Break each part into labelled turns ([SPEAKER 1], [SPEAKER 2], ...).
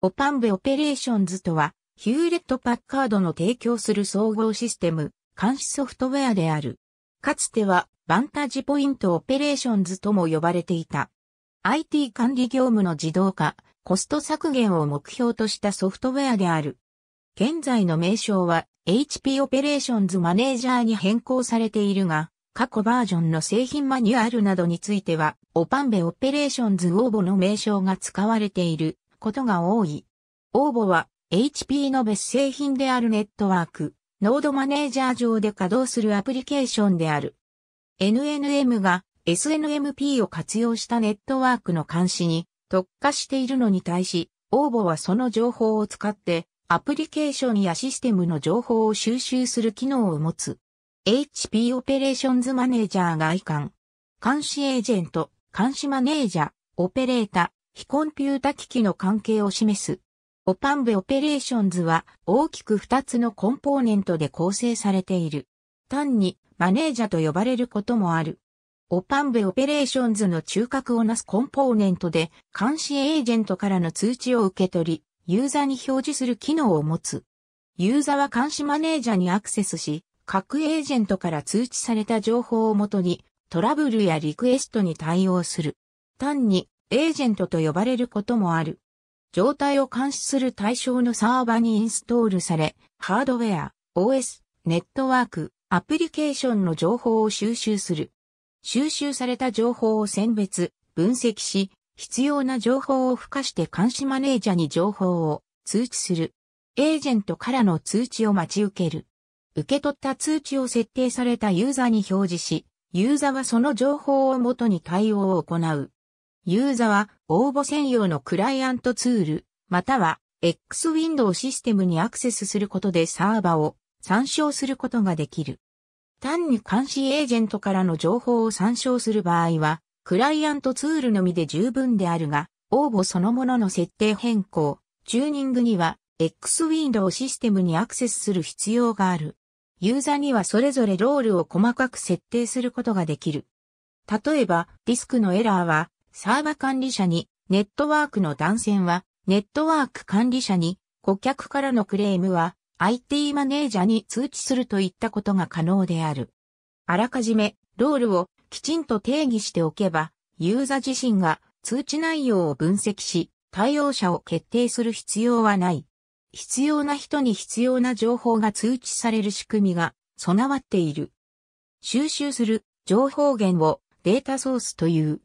[SPEAKER 1] オパンベオペレーションズとは、ヒューレット・パッカードの提供する総合システム、監視ソフトウェアである。かつては、バンタジポイント・オペレーションズとも呼ばれていた。IT 管理業務の自動化、コスト削減を目標としたソフトウェアである。現在の名称は、HP オペレーションズマネージャーに変更されているが、過去バージョンの製品マニュアルなどについては、オパンベオペレーションズ応募の名称が使われていることが多い。応募は HP の別製品であるネットワーク、ノードマネージャー上で稼働するアプリケーションである。NNM が SNMP を活用したネットワークの監視に特化しているのに対し、応募はその情報を使ってアプリケーションやシステムの情報を収集する機能を持つ。HP オペレーションズマネージャー外観。監視エージェント、監視マネージャー、オペレータ、ー。非コンピュータ機器の関係を示す。オパンベオペレーションズは大きく2つのコンポーネントで構成されている。単にマネージャーと呼ばれることもある。オパンベオペレーションズの中核をなすコンポーネントで監視エージェントからの通知を受け取り、ユーザーに表示する機能を持つ。ユーザーは監視マネージャーにアクセスし、各エージェントから通知された情報をもとにトラブルやリクエストに対応する。単にエージェントと呼ばれることもある。状態を監視する対象のサーバにインストールされ、ハードウェア、OS、ネットワーク、アプリケーションの情報を収集する。収集された情報を選別、分析し、必要な情報を付加して監視マネージャーに情報を通知する。エージェントからの通知を待ち受ける。受け取った通知を設定されたユーザーに表示し、ユーザーはその情報をもとに対応を行う。ユーザは応募専用のクライアントツール、または X ウィンドウシステムにアクセスすることでサーバを参照することができる。単に監視エージェントからの情報を参照する場合は、クライアントツールのみで十分であるが、応募そのものの設定変更、チューニングには X ウィンドウシステムにアクセスする必要がある。ユーザーにはそれぞれロールを細かく設定することができる。例えば、ディスクのエラーは、サーバ管理者に、ネットワークの断線は、ネットワーク管理者に、顧客からのクレームは、IT マネージャーに通知するといったことが可能である。あらかじめ、ロールをきちんと定義しておけば、ユーザー自身が通知内容を分析し、対応者を決定する必要はない。必要な人に必要な情報が通知される仕組みが備わっている。収集する情報源をデータソースという。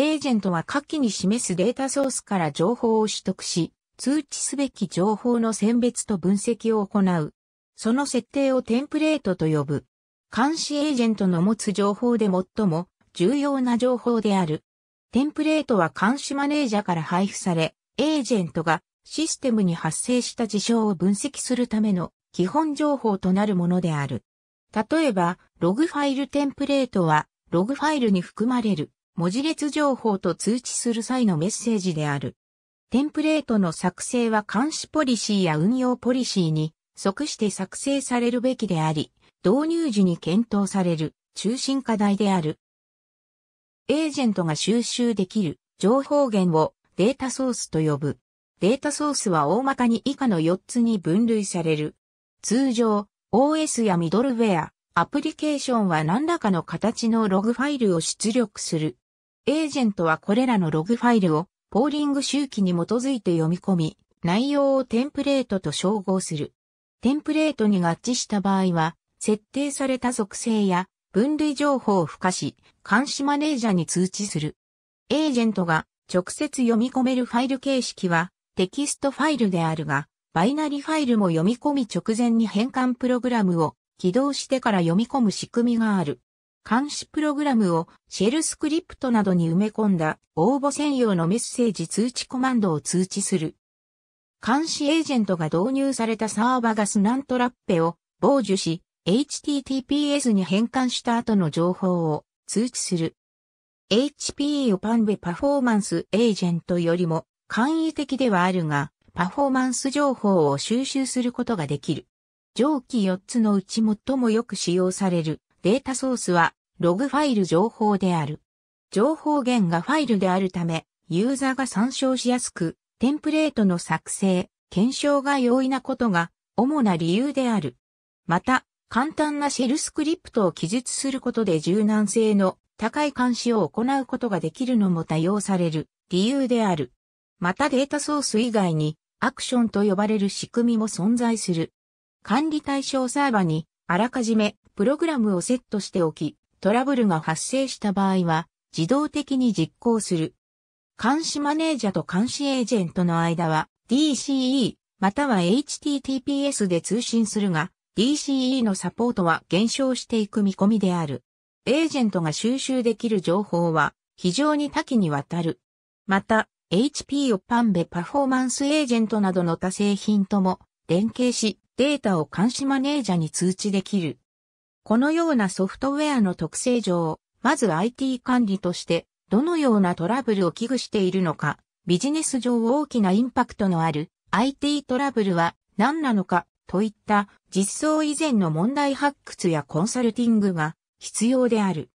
[SPEAKER 1] エージェントは下記に示すデータソースから情報を取得し、通知すべき情報の選別と分析を行う。その設定をテンプレートと呼ぶ。監視エージェントの持つ情報で最も重要な情報である。テンプレートは監視マネージャーから配布され、エージェントがシステムに発生した事象を分析するための基本情報となるものである。例えば、ログファイルテンプレートは、ログファイルに含まれる文字列情報と通知する際のメッセージである。テンプレートの作成は監視ポリシーや運用ポリシーに即して作成されるべきであり、導入時に検討される中心課題である。エージェントが収集できる情報源をデータソースと呼ぶ。データソースは大まかに以下の4つに分類される。通常、OS やミドルウェア、アプリケーションは何らかの形のログファイルを出力する。エージェントはこれらのログファイルをポーリング周期に基づいて読み込み、内容をテンプレートと照合する。テンプレートに合致した場合は、設定された属性や分類情報を付加し、監視マネージャーに通知する。エージェントが直接読み込めるファイル形式はテキストファイルであるが、バイナリファイルも読み込み直前に変換プログラムを起動してから読み込む仕組みがある。監視プログラムをシェルスクリプトなどに埋め込んだ応募専用のメッセージ通知コマンドを通知する。監視エージェントが導入されたサーバガスナントラッペを傍受し、HTTPS に変換した後の情報を通知する。HP e をパンベパフォーマンスエージェントよりも簡易的ではあるが、パフォーマンス情報を収集することができる。上記4つのうち最もよく使用されるデータソースはログファイル情報である。情報源がファイルであるため、ユーザーが参照しやすく、テンプレートの作成、検証が容易なことが主な理由である。また、簡単なシェルスクリプトを記述することで柔軟性の高い監視を行うことができるのも多用される理由である。またデータソース以外にアクションと呼ばれる仕組みも存在する。管理対象サーバにあらかじめプログラムをセットしておき、トラブルが発生した場合は、自動的に実行する。監視マネージャーと監視エージェントの間は DCE または HTTPS で通信するが DCE のサポートは減少していく見込みである。エージェントが収集できる情報は非常に多岐にわたる。また HP をパンベパフォーマンスエージェントなどの他製品とも連携しデータを監視マネージャに通知できる。このようなソフトウェアの特性上、まず IT 管理として、どのようなトラブルを危惧しているのか、ビジネス上大きなインパクトのある IT トラブルは何なのかといった実装以前の問題発掘やコンサルティングが必要である。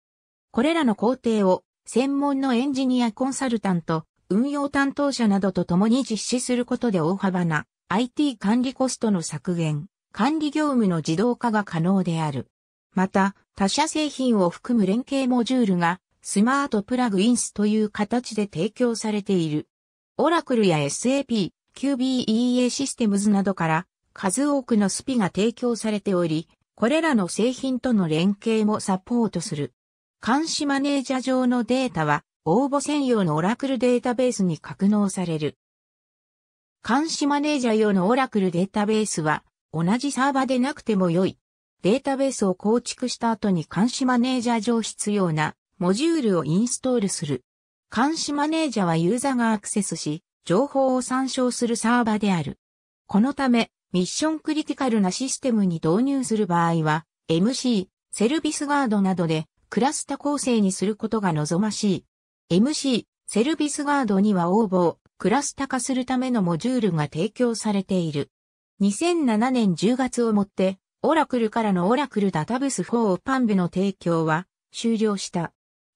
[SPEAKER 1] これらの工程を専門のエンジニアコンサルタント、運用担当者などと共に実施することで大幅な IT 管理コストの削減、管理業務の自動化が可能である。また、他社製品を含む連携モジュールがスマートプラグインスという形で提供されている。オラクルや SAP、QBEA システムズなどから数多くのスピが提供されており、これらの製品との連携もサポートする。監視マネージャー上のデータは応募専用のオラクルデータベースに格納される。監視マネージャー用のオラクルデータベースは同じサーバでなくても良いデータベースを構築した後に監視マネージャー上必要なモジュールをインストールする。監視マネージャーはユーザーがアクセスし、情報を参照するサーバである。このため、ミッションクリティカルなシステムに導入する場合は、MC、セルビスガードなどでクラスタ構成にすることが望ましい。MC、セルビスガードには応募をクラスタ化するためのモジュールが提供されている。2007年10月をもってオラクルからのオラクルダタブス4をパンブの提供は終了した。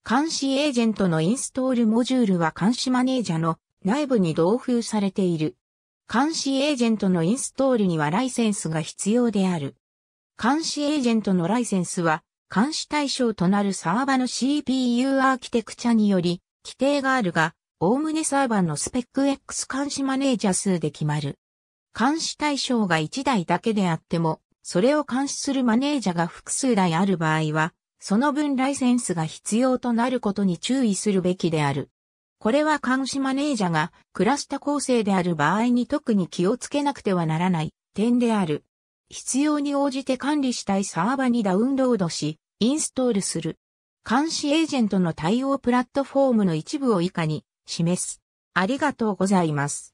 [SPEAKER 1] 監視エージェントのインストールモジュールは監視マネージャの内部に同封されている。監視エージェントのインストールにはライセンスが必要である。監視エージェントのライセンスは、監視対象となるサーバの CPU アーキテクチャにより、規定があるが、おおむねサーバのスペック X 監視マネージャー数で決まる。監視対象が1台だけであっても、それを監視するマネージャが複数台ある場合は、その分ライセンスが必要となることに注意するべきである。これは監視マネージャがクラスタ構成である場合に特に気をつけなくてはならない点である。必要に応じて管理したいサーバにダウンロードし、インストールする。監視エージェントの対応プラットフォームの一部を以下に示す。ありがとうございます。